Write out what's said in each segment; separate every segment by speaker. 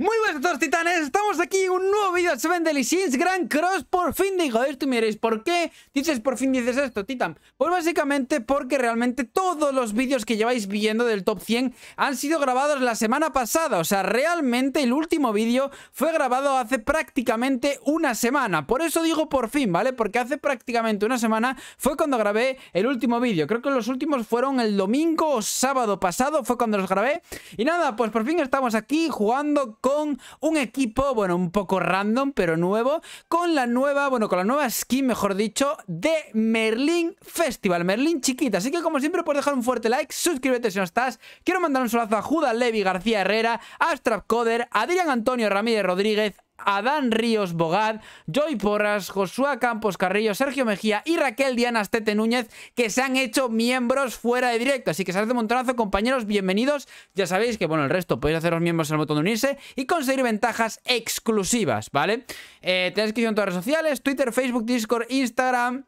Speaker 1: Muy buenas todos titanes, estamos aquí en un nuevo vídeo de Seven Deadly Sins Grand Cross Por fin digo esto y miréis, ¿por qué dices por fin dices esto, Titan? Pues básicamente porque realmente todos los vídeos que lleváis viendo del Top 100 han sido grabados la semana pasada O sea, realmente el último vídeo fue grabado hace prácticamente una semana Por eso digo por fin, ¿vale? Porque hace prácticamente una semana fue cuando grabé el último vídeo Creo que los últimos fueron el domingo o sábado pasado, fue cuando los grabé Y nada, pues por fin estamos aquí jugando con con un equipo, bueno, un poco random, pero nuevo, con la nueva, bueno, con la nueva skin, mejor dicho, de Merlin Festival, Merlin chiquita. Así que como siempre puedes dejar un fuerte like, suscríbete si no estás. Quiero mandar un saludo a Judas Levi García Herrera, a Strapcoder, a Adrián Antonio Ramírez Rodríguez, Adán Ríos Bogad, Joy Porras, Josué Campos Carrillo, Sergio Mejía y Raquel Diana Stete Núñez, que se han hecho miembros fuera de directo. Así que sabes de montonazo, compañeros, bienvenidos. Ya sabéis que, bueno, el resto podéis haceros miembros en el botón de unirse y conseguir ventajas exclusivas, ¿vale? Eh, tenéis que ir en todas las redes sociales, Twitter, Facebook, Discord, Instagram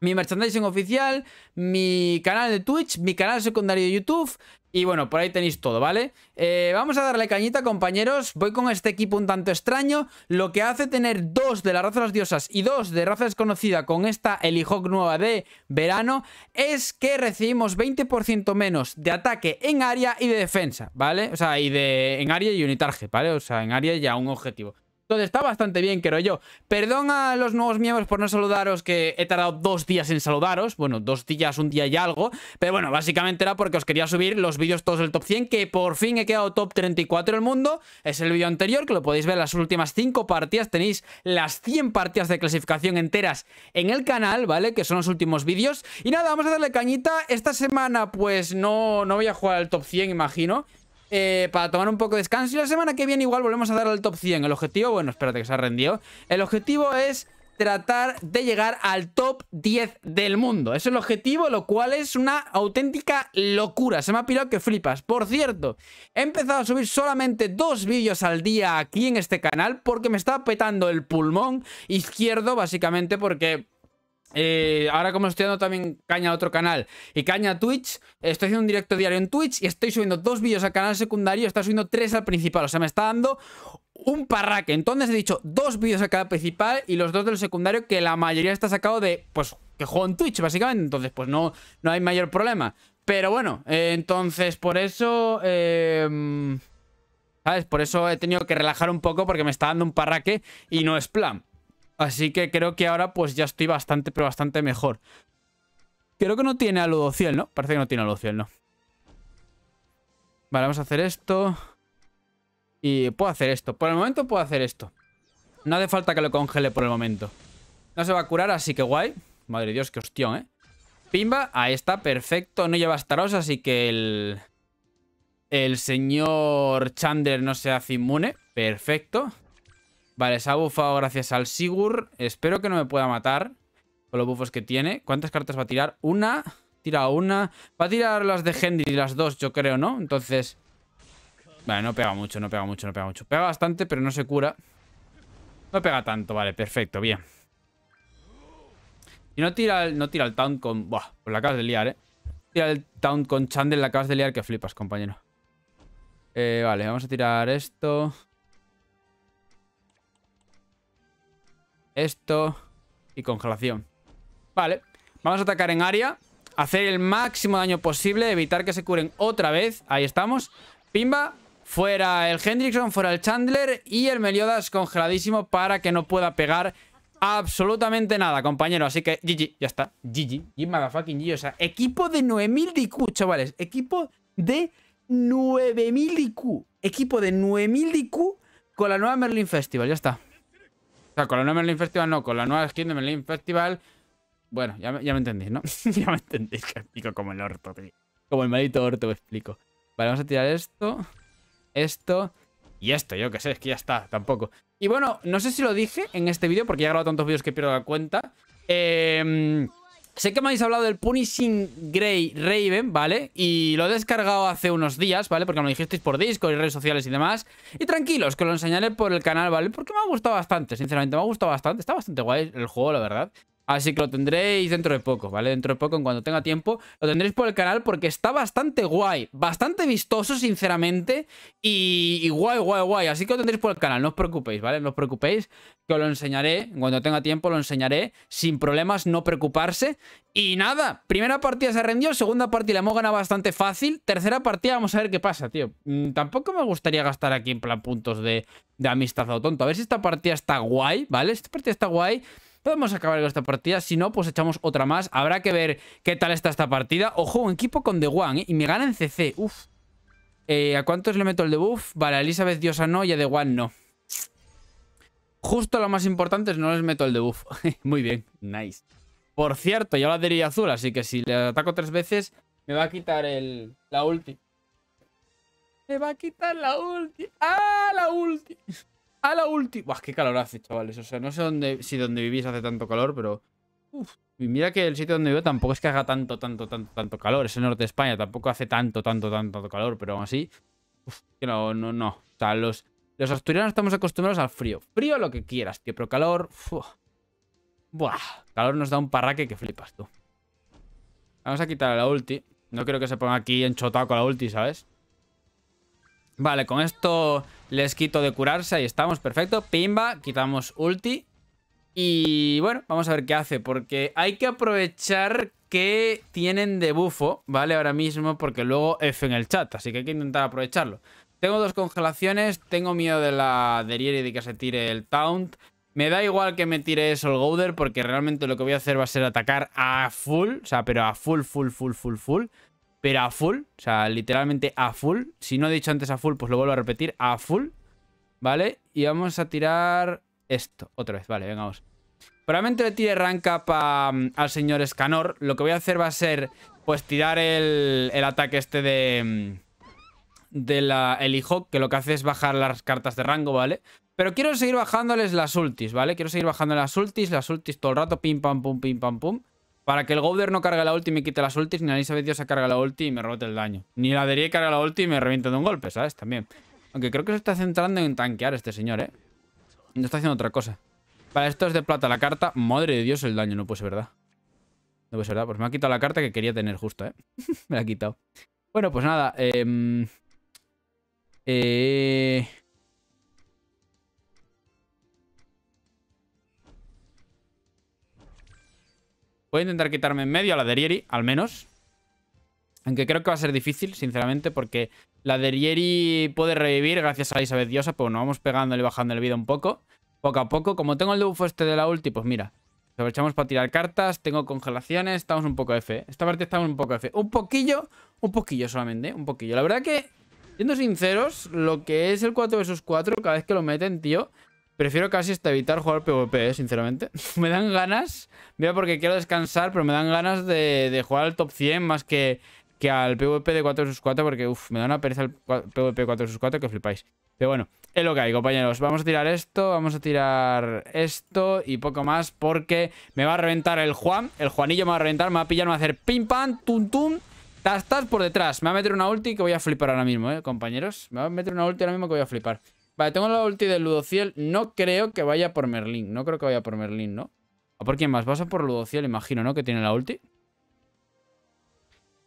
Speaker 1: mi merchandising oficial, mi canal de Twitch, mi canal secundario de YouTube. Y bueno, por ahí tenéis todo, ¿vale? Eh, vamos a darle cañita, compañeros. Voy con este equipo un tanto extraño. Lo que hace tener dos de la raza de las diosas y dos de raza desconocida con esta Elihawk nueva de verano es que recibimos 20% menos de ataque en área y de defensa, ¿vale? O sea, y de en área y unitarje, ¿vale? O sea, en área y a un objetivo. Entonces está bastante bien, creo yo. Perdón a los nuevos miembros por no saludaros, que he tardado dos días en saludaros. Bueno, dos días, un día y algo. Pero bueno, básicamente era porque os quería subir los vídeos todos del top 100, que por fin he quedado top 34 del mundo. Es el vídeo anterior, que lo podéis ver las últimas cinco partidas. Tenéis las 100 partidas de clasificación enteras en el canal, ¿vale? Que son los últimos vídeos. Y nada, vamos a darle cañita. Esta semana, pues, no, no voy a jugar al top 100, imagino. Eh, para tomar un poco de descanso. Y la semana que viene igual volvemos a dar al top 100. El objetivo, bueno, espérate que se ha rendido. El objetivo es tratar de llegar al top 10 del mundo. Es el objetivo, lo cual es una auténtica locura. Se me ha pirado que flipas. Por cierto, he empezado a subir solamente dos vídeos al día aquí en este canal porque me estaba petando el pulmón izquierdo, básicamente porque eh, ahora como estoy dando también caña a otro canal y caña a Twitch, estoy haciendo un directo diario en Twitch y estoy subiendo dos vídeos al canal secundario, está subiendo tres al principal, o sea, me está dando un parraque. Entonces he dicho dos vídeos al canal principal y los dos del secundario que la mayoría está sacado de, pues, que juego en Twitch, básicamente, entonces pues no, no hay mayor problema. Pero bueno, eh, entonces por eso... Em, ¿Sabes? Por eso he tenido que relajar un poco porque me está dando un parraque y no es plan. Así que creo que ahora pues ya estoy bastante, pero bastante mejor. Creo que no tiene aludociel, ¿no? Parece que no tiene aludociel, ¿no? Vale, vamos a hacer esto. Y puedo hacer esto. Por el momento puedo hacer esto. No hace falta que lo congele por el momento. No se va a curar, así que guay. Madre Dios, qué hostión, ¿eh? Pimba, ahí está, perfecto. No lleva Staros, así que el... El señor Chandler no se hace inmune. Perfecto. Vale, se ha bufado gracias al Sigur. Espero que no me pueda matar con los bufos que tiene. ¿Cuántas cartas va a tirar? Una. Tira una. Va a tirar las de y las dos, yo creo, ¿no? Entonces... Vale, no pega mucho, no pega mucho, no pega mucho. Pega bastante, pero no se cura. No pega tanto, vale, perfecto, bien. Y no tira el, no tira el Town con... Buah, pues la acabas de liar, ¿eh? Tira el Town con Chandel, la acabas de liar que flipas, compañero. Eh, vale, vamos a tirar esto. esto y congelación. Vale, vamos a atacar en área, hacer el máximo daño posible, evitar que se curen otra vez. Ahí estamos. Pimba, fuera el Hendrickson, fuera el Chandler y el Meliodas congeladísimo para que no pueda pegar absolutamente nada, compañero. Así que GG, ya está. GG, GG, motherfucking GG. O sea, equipo de 9000 de IQ, chavales. Equipo de 9000 de Equipo de 9000 de con la nueva Merlin Festival, ya está. O con la nueva Merlin Festival no, con la nueva skin de Merlin Festival. Bueno, ya, ya me entendéis, ¿no? ya me entendéis que explico como el orto, Como el maldito orto, explico. Vale, vamos a tirar esto, esto y esto. Yo que sé, es que ya está, tampoco. Y bueno, no sé si lo dije en este vídeo porque ya he grabado tantos vídeos que pierdo la cuenta. Eh. Sé que me habéis hablado del Punishing Grey Raven, ¿vale? Y lo he descargado hace unos días, ¿vale? Porque me lo dijisteis por Discord y redes sociales y demás. Y tranquilos, que lo enseñaré por el canal, ¿vale? Porque me ha gustado bastante, sinceramente, me ha gustado bastante. Está bastante guay el juego, la verdad. Así que lo tendréis dentro de poco, ¿vale? Dentro de poco, en cuando tenga tiempo, lo tendréis por el canal porque está bastante guay, bastante vistoso, sinceramente, y, guay, guay, guay. Así que lo tendréis por el canal, no os preocupéis, ¿vale? No os preocupéis, que os lo enseñaré, cuando tenga tiempo lo enseñaré, sin problemas, no preocuparse. Y nada, primera partida se rendió, segunda partida la hemos ganado bastante fácil, tercera partida vamos a ver qué pasa, tío. Mm, tampoco me gustaría gastar aquí en plan puntos de, de amistad o tonto. A ver si esta partida está guay, ¿vale? Esta partida está guay podemos acabar con esta partida. Si no, pues echamos otra más. Habrá que ver qué tal está esta partida. Ojo, un equipo con The One, ¿eh? Y me gana en CC. Uf. Eh, ¿A cuántos le meto el debuff? Vale, a Elizabeth Diosa no y a The One no. Justo lo más importante es no les meto el debuff. Muy bien, nice. Por cierto, ya la diría azul, así que si le ataco tres veces, me va a quitar el, la ulti. Me va a quitar la ulti. ¡Ah, la ulti! a la última. qué calor hace, chavales. O sea, no sé si donde vivís hace tanto calor, pero. Uf. mira que el sitio donde vivo tampoco es que haga tanto, tanto, tanto, tanto calor. Es el norte de España, tampoco hace tanto, tanto, tanto, calor, pero aún así. Uf, que no, no, no. O sea, los, los asturianos estamos acostumbrados al frío. Frío lo que quieras, tío, pero calor. Buah. Calor nos da un parraque que flipas tú. Vamos a quitar a la ulti. No quiero que se ponga aquí enchotado con la ulti, ¿sabes? Vale, con esto les quito de curarse. Ahí estamos, perfecto. Pimba, quitamos ulti. Y bueno, vamos a ver qué hace, porque hay que aprovechar que tienen de bufo, ¿vale? Ahora mismo, porque luego F en el chat, así que hay que intentar aprovecharlo. Tengo dos congelaciones, tengo miedo de la de y de que se tire el Taunt. Me da igual que me tire eso el Gouder, porque realmente lo que voy a hacer va a ser atacar a full, o sea, pero a full, full, full, full, full pero a full, o sea, literalmente a full. Si no he dicho antes a full, pues lo vuelvo a repetir, a full, ¿vale? Y vamos a tirar esto, otra vez, vale, vengamos. Probablemente le tire rank up mm, al señor Escanor. Lo que voy a hacer va a ser, pues, tirar el, el ataque este de... Mm, de la hijo que lo que hace es bajar las cartas de rango, ¿vale? Pero quiero seguir bajándoles las ultis, ¿vale? Quiero seguir bajando las ultis, las ultis todo el rato, pim, pam, pum, pim, pam, pum. Para que el Gouder no cargue la ulti y me quite las ultis, ni la Elizabeth se carga la ulti y me rote el daño. Ni la Derie carga la ulti y me revienta de un golpe, ¿sabes? También. Aunque creo que se está centrando en tanquear este señor, ¿eh? No está haciendo otra cosa. Para esto es de plata la carta. Madre de Dios, el daño. No puede ser verdad. No puede ser verdad. Pues me ha quitado la carta que quería tener justo, ¿eh? me la ha quitado. Bueno, pues nada. Em, eh... Voy a intentar quitarme en medio a la Derieri, al menos. Aunque creo que va a ser difícil, sinceramente, porque la Derieri puede revivir gracias a Elizabeth Diosa, pero nos vamos pegándole y bajando el vida un poco. Poco a poco. Como tengo el debuff este de la ulti, pues mira. Aprovechamos para tirar cartas, tengo congelaciones, estamos un poco F. ¿eh? Esta parte estamos un poco F. Un poquillo, un poquillo solamente, ¿eh? un poquillo. La verdad que, siendo sinceros, lo que es el 4 vs 4, cada vez que lo meten, tío, Prefiero casi hasta evitar jugar PvP, eh, sinceramente. me dan ganas, mira porque quiero descansar, pero me dan ganas de, jugar al top 100 más que, que al PvP de 4 x 4, porque uff, me da una pereza el PvP 4 x 4 que flipáis. Pero bueno, es lo que hay, compañeros. Vamos a tirar esto, vamos a tirar esto y poco más, porque me va a reventar el Juan. El Juanillo me va a reventar, me va a pillar, me va a hacer pim pam, tum tum. Tastas por detrás. Me va a meter una ulti que voy a flipar ahora mismo, eh, compañeros. Me va a meter una ulti ahora mismo que voy a flipar. Vale, tengo la ulti de Ludociel. No creo que vaya por Merlin. No creo que vaya por Merlin, ¿no? ¿A por quién más? Vas a por Ludociel, imagino, ¿no? Que tiene la ulti.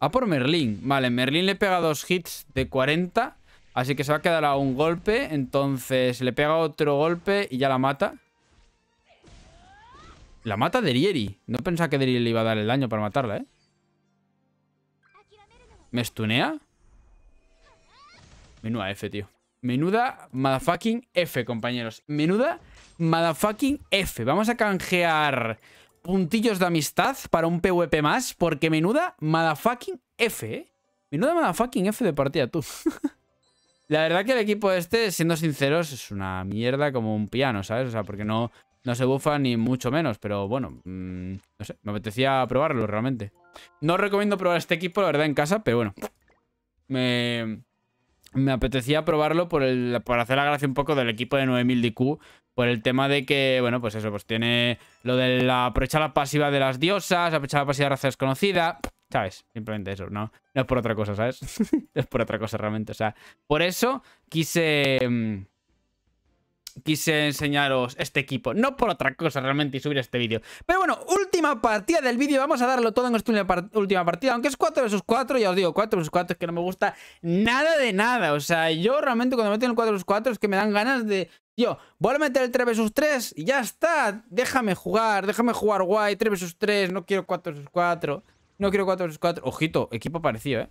Speaker 1: A por Merlin. Vale, Merlin le pega dos hits de 40. Así que se va a quedar a un golpe. Entonces le pega otro golpe y ya la mata. La mata Derieri. No pensaba que Derieri le iba a dar el daño para matarla, ¿eh? ¿Me estunea? Menúa F, tío. Menuda motherfucking F, compañeros. Menuda motherfucking F. Vamos a canjear puntillos de amistad para un PvP más, porque menuda motherfucking F, ¿eh? Menuda motherfucking F de partida, tú. La verdad que el equipo este, siendo sinceros, es una mierda como un piano, ¿sabes? O sea, porque no, no se bufa ni mucho menos, pero bueno, mm, no sé, me apetecía probarlo realmente. No recomiendo probar este equipo, la verdad, en casa, pero bueno. Me, me apetecía probarlo por, el, por hacer la gracia un poco del equipo de 9000 DQ, por el tema de que, bueno, pues eso, pues tiene lo de la aprovechar la pasiva de las diosas, aprovechar la pasiva de raza desconocida, ¿sabes? Simplemente eso, ¿no? No es por otra cosa, ¿sabes? no es por otra cosa realmente, o sea, por eso quise... Mm, quise enseñaros este equipo, no por otra cosa realmente y subir este vídeo. Pero bueno, último partida del vídeo. Vamos a darlo todo en esta última partida. Aunque es 4 vs 4, ya os digo, 4 vs 4 es que no me gusta nada de nada. O sea, yo realmente cuando meto en el 4 vs 4 es que me dan ganas de... Yo, voy a meter el 3 vs 3 y ya está. Déjame jugar, déjame jugar guay. 3 vs 3, no quiero 4 vs 4. No quiero 4 vs 4. Ojito, equipo parecido, ¿eh?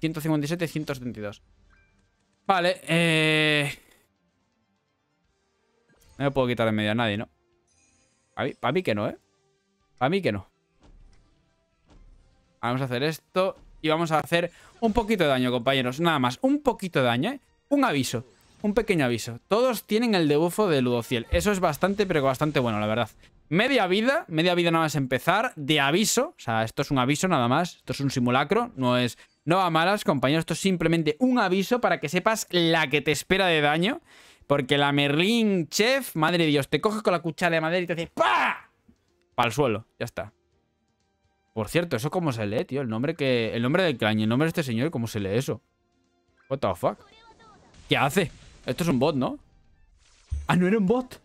Speaker 1: 157, 172. Vale, eh... No me puedo quitar de medio a nadie, ¿no? A mí, para mí que no, ¿eh? A mí que no. Vamos a hacer esto y vamos a hacer un poquito de daño, compañeros. Nada más, un poquito de daño, ¿eh? Un aviso, un pequeño aviso. Todos tienen el debufo de Ludociel. Eso es bastante, pero bastante bueno, la verdad. Media vida, media vida nada más empezar, de aviso. O sea, esto es un aviso nada más. Esto es un simulacro, no es... No va malas, compañeros, esto es simplemente un aviso para que sepas la que te espera de daño. Porque la Merlin Chef, madre de Dios, te coge con la cuchara de madera y te dice ¡Pah! Para el suelo, ya está. Por cierto, ¿eso cómo se lee, tío? El nombre que. El nombre del clan y el nombre de este señor, ¿cómo se lee eso? What the fuck? ¿Qué hace? Esto es un bot, ¿no? Ah, no era un bot.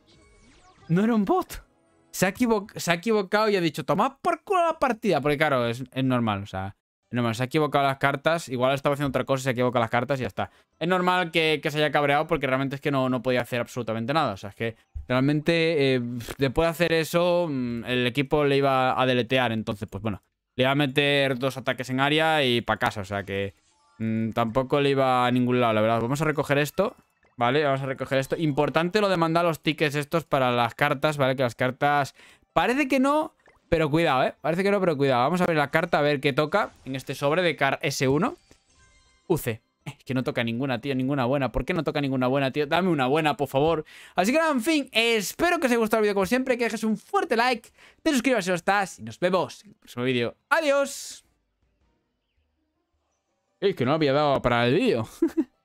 Speaker 1: No era un bot. Se ha, equivocado y ha dicho, toma por culo la partida. Porque claro, es, normal, o sea. Es normal, se ha equivocado las cartas. Igual estaba haciendo otra cosa, y se ha equivocado las cartas y ya está. Es normal que, se haya cabreado porque realmente es que no, no podía hacer absolutamente nada. O sea, es que Realmente, eh, después de hacer eso, mm, el equipo le iba a deletear. Entonces, pues bueno, le iba a meter dos ataques en área y para casa. O sea que mm, tampoco le iba a ningún lado, la verdad. Vamos a recoger esto. ¿Vale? Vamos a recoger esto. Importante lo de mandar los tickets estos para las cartas, ¿vale? Que las cartas... Parece que no, pero cuidado, ¿eh? Parece que no, pero cuidado. Vamos a ver la carta, a ver qué toca en este sobre de car S1. UC. Es que no toca ninguna, tío, ninguna buena. ¿Por qué no toca ninguna buena, tío? Dame una buena, por favor. Así que nada, en fin, espero que os haya gustado el vídeo como siempre, que dejes un fuerte like, te suscribas si no estás y nos vemos en el próximo vídeo. ¡Adiós! Es que no había dado para el vídeo.